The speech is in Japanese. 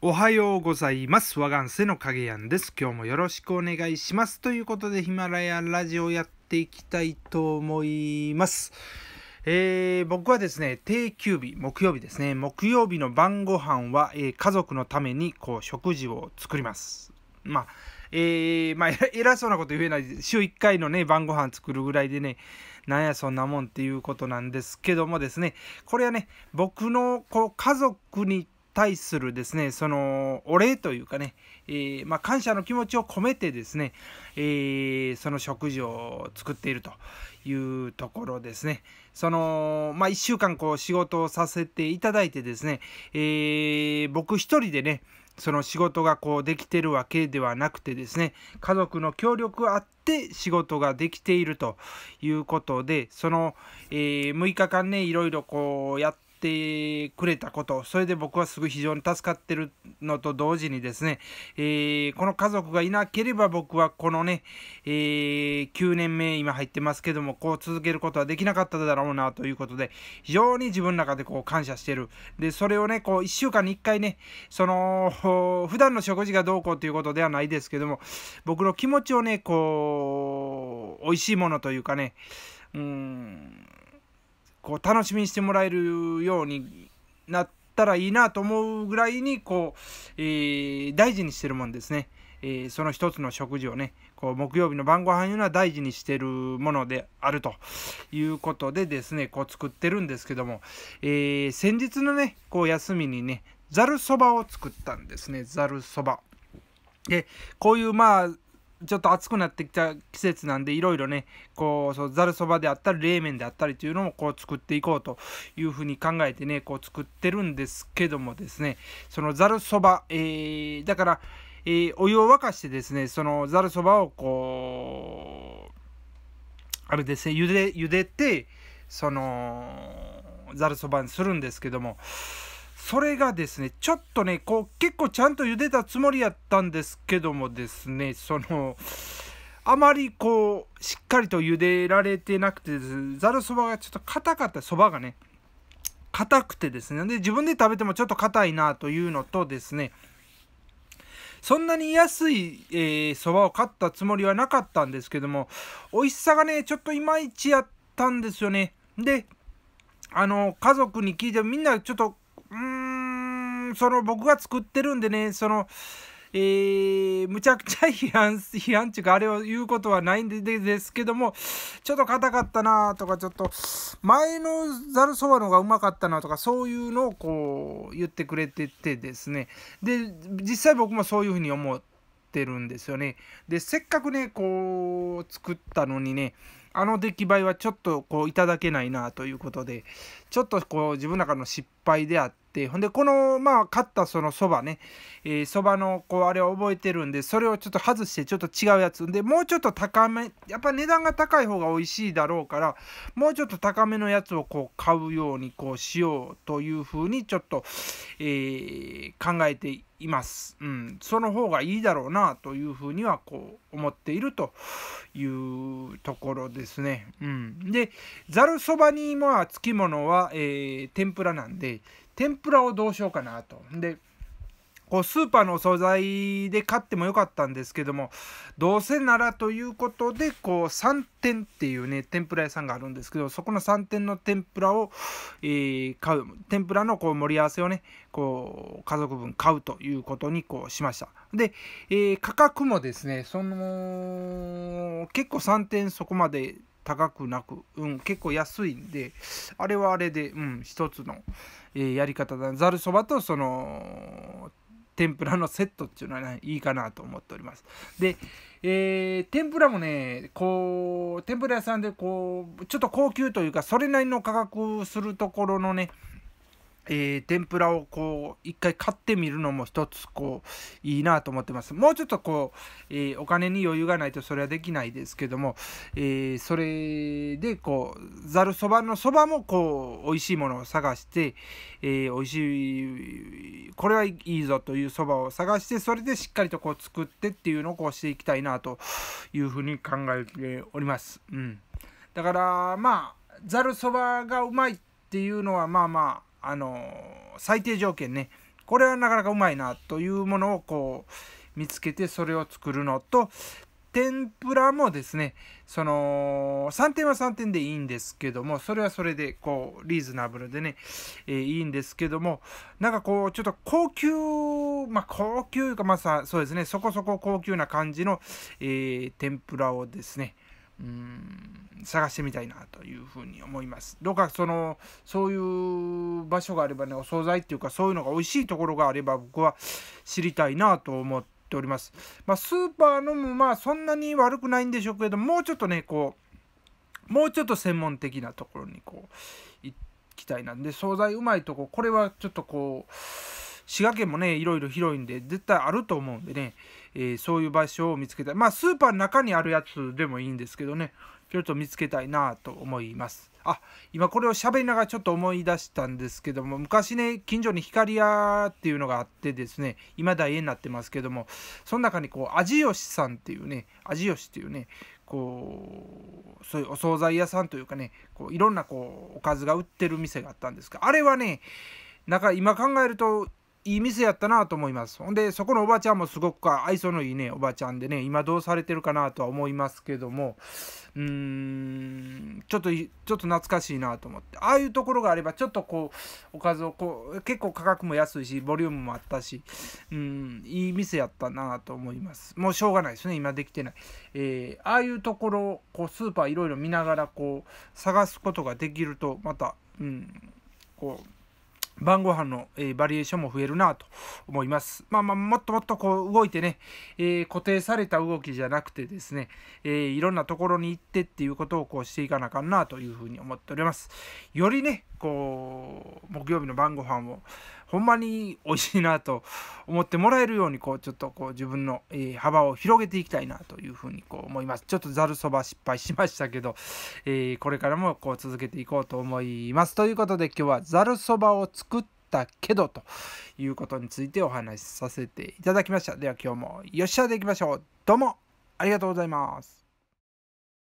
おはようございます。ワがんせの影やんです。今日もよろしくお願いします。ということで、ヒマラヤラジオやっていきたいと思います。えー、僕はですね、定休日、木曜日ですね、木曜日の晩ご飯は、えー、家族のためにこう食事を作ります。まあ、えー、まあ、偉そうなこと言えないで週1回のね、晩ご飯作るぐらいでね、なんやそんなもんっていうことなんですけどもですね、これはね、僕のこう家族に対するですね、そのお礼というかね、えー、まあ、感謝の気持ちを込めてですね、えー、その食事を作っているというところですね。その、まあ、1週間こう仕事をさせていただいてですね、えー、僕1人でね、その仕事がこうできてるわけではなくてですね、家族の協力あって仕事ができているということで、その、えー、6日間ね、いろいろこうやって、ってくれたことそれで僕はすごい非常に助かってるのと同時にですね、えー、この家族がいなければ僕はこのね、えー、9年目今入ってますけどもこう続けることはできなかっただろうなということで非常に自分の中でこう感謝してるでそれをねこう1週間に1回ねその 普段の食事がどうこうということではないですけども僕の気持ちをねこう美味しいものというかねうんこう楽しみにしてもらえるようになったらいいなと思うぐらいにこう、えー、大事にしてるもんですね。えー、その一つの食事をねこう木曜日の晩ご飯いうのは大事にしてるものであるということでですねこう作ってるんですけども、えー、先日のねこう休みにねざるそばを作ったんですねざるそば。でこういうまあちょっと暑くなってきた季節なんでいろいろねこうそうざるそばであったり冷麺であったりというのをこう作っていこうというふうに考えてねこう作ってるんですけどもですねそのざるそば、えー、だから、えー、お湯を沸かしてですねそのざるそばをこうあれですね茹で茹でてそのざるそばにするんですけどもそれがですね、ちょっとね、こう、結構ちゃんと茹でたつもりやったんですけどもですね、その、あまりこう、しっかりと茹でられてなくてざるそばがちょっと硬かった、そばがね、硬くてですね、で、自分で食べてもちょっと硬いなというのとですね、そんなに安いそば、えー、を買ったつもりはなかったんですけども、美味しさがね、ちょっといまいちやったんですよね。で、あの、家族に聞いてみんなちょっとその僕が作ってるんでね、その、えー、むちゃくちゃ批判、批判っていうか、あれを言うことはないんでですけども、ちょっと硬かったなとか、ちょっと、前のざるそばの方がうまかったなとか、そういうのをこう、言ってくれててですね。で、実際僕もそういうふうに思ってるんですよね。で、せっかくね、こう、作ったのにね、あの出来栄えはちょっとこういただけないなということで、ちょっとこう自分の中の失敗であって、ほんで、この、まあ、買ったそのそばね、そ、え、ば、ー、の、こう、あれを覚えてるんで、それをちょっと外して、ちょっと違うやつ。で、もうちょっと高め、やっぱ値段が高い方が美味しいだろうから、もうちょっと高めのやつをこう、買うように、こう、しようというふうに、ちょっと、えー、考えています。うん、その方がいいだろうな、というふうには、こう、思っているというところですね。うん。で、ざるそばに、まあ、つきものは、えー、天ぷらなんで、天ぷらをどうしようかなと。でこうスーパーのお材菜で買ってもよかったんですけどもどうせならということでこう3点っていうね天ぷら屋さんがあるんですけどそこの3点の天ぷらを、えー、買う天ぷらのこう盛り合わせをねこう家族分買うということにこうしましたで、えー、価格もですねその結構3点そこまで高くなく、うん、結構安いんであれはあれで、うん、一つの、えー、やり方だざるそばとその天ぷらのセットっていうのは、ね、いいかなと思っております。で、えー、天ぷらもねこう天ぷら屋さんでこうちょっと高級というかそれなりの価格するところのねえー、天ぷらをこう一回買ってみるのも一つこういいなと思ってますもうちょっとこう、えー、お金に余裕がないとそれはできないですけども、えー、それでこうざるそばのそばもこう美味しいものを探して、えー、美味しいこれはいいぞというそばを探してそれでしっかりとこう作ってっていうのをこうしていきたいなというふうに考えております、うん、だからまあざるそばがうまいっていうのはまあまああの最低条件ねこれはなかなかうまいなというものをこう見つけてそれを作るのと天ぷらもですねその3点は3点でいいんですけどもそれはそれでこうリーズナブルでね、えー、いいんですけどもなんかこうちょっと高級まあ高級かまあそうですねそこそこ高級な感じの、えー、天ぷらをですねうん探してみたいなというふうに思います。どうかそのそういう場所があればねお惣菜っていうかそういうのが美味しいところがあれば僕は知りたいなと思っております。まあ、スーパーのもまあそんなに悪くないんでしょうけどもうちょっとねこうもうちょっと専門的なところにこう行きたいなんで惣菜うまいとここれはちょっとこう。滋賀県もねいろいろ広いんで絶対あると思うんでね、えー、そういう場所を見つけたいまあスーパーの中にあるやつでもいいんですけどねちょっと見つけたいなと思いますあ今これを喋りながらちょっと思い出したんですけども昔ね近所に光屋っていうのがあってですね今だ家になってますけどもその中にこう味吉さんっていうね味吉っていうねこうそういうお惣菜屋さんというかねこういろんなこうおかずが売ってる店があったんですがあれはねなんか今考えるといい店やったなと思います。ほんで、そこのおばちゃんもすごく愛想のいいね、おばちゃんでね、今どうされてるかなとは思いますけども、うーん、ちょっと、ちょっと懐かしいなと思って、ああいうところがあれば、ちょっとこう、おかずをこう、結構価格も安いし、ボリュームもあったし、うん、いい店やったなと思います。もうしょうがないですね、今できてない。えー、ああいうところ、こう、スーパーいろいろ見ながら、こう、探すことができると、また、うん、こう、晩ご飯の、えー、バリエーションも増えるなと思います。まあまあ、もっともっとこう動いてね、えー、固定された動きじゃなくてですね、えー、いろんなところに行ってっていうことをこうしていかなあかんなというふうに思っております。よりね、こう木曜日の晩ご飯をほんまに美味しいなと思ってもらえるようにこうちょっとこう自分の、え幅を広げていきたいなというふうにこう思いますちょっとざるそば失敗しましたけど、えー、これからもこう続けていこうと思いますということで今日はざるそばを作ったけどということについてお話しさせていただきましたでは今日もよっしゃでいきましょうどうもありがとうございます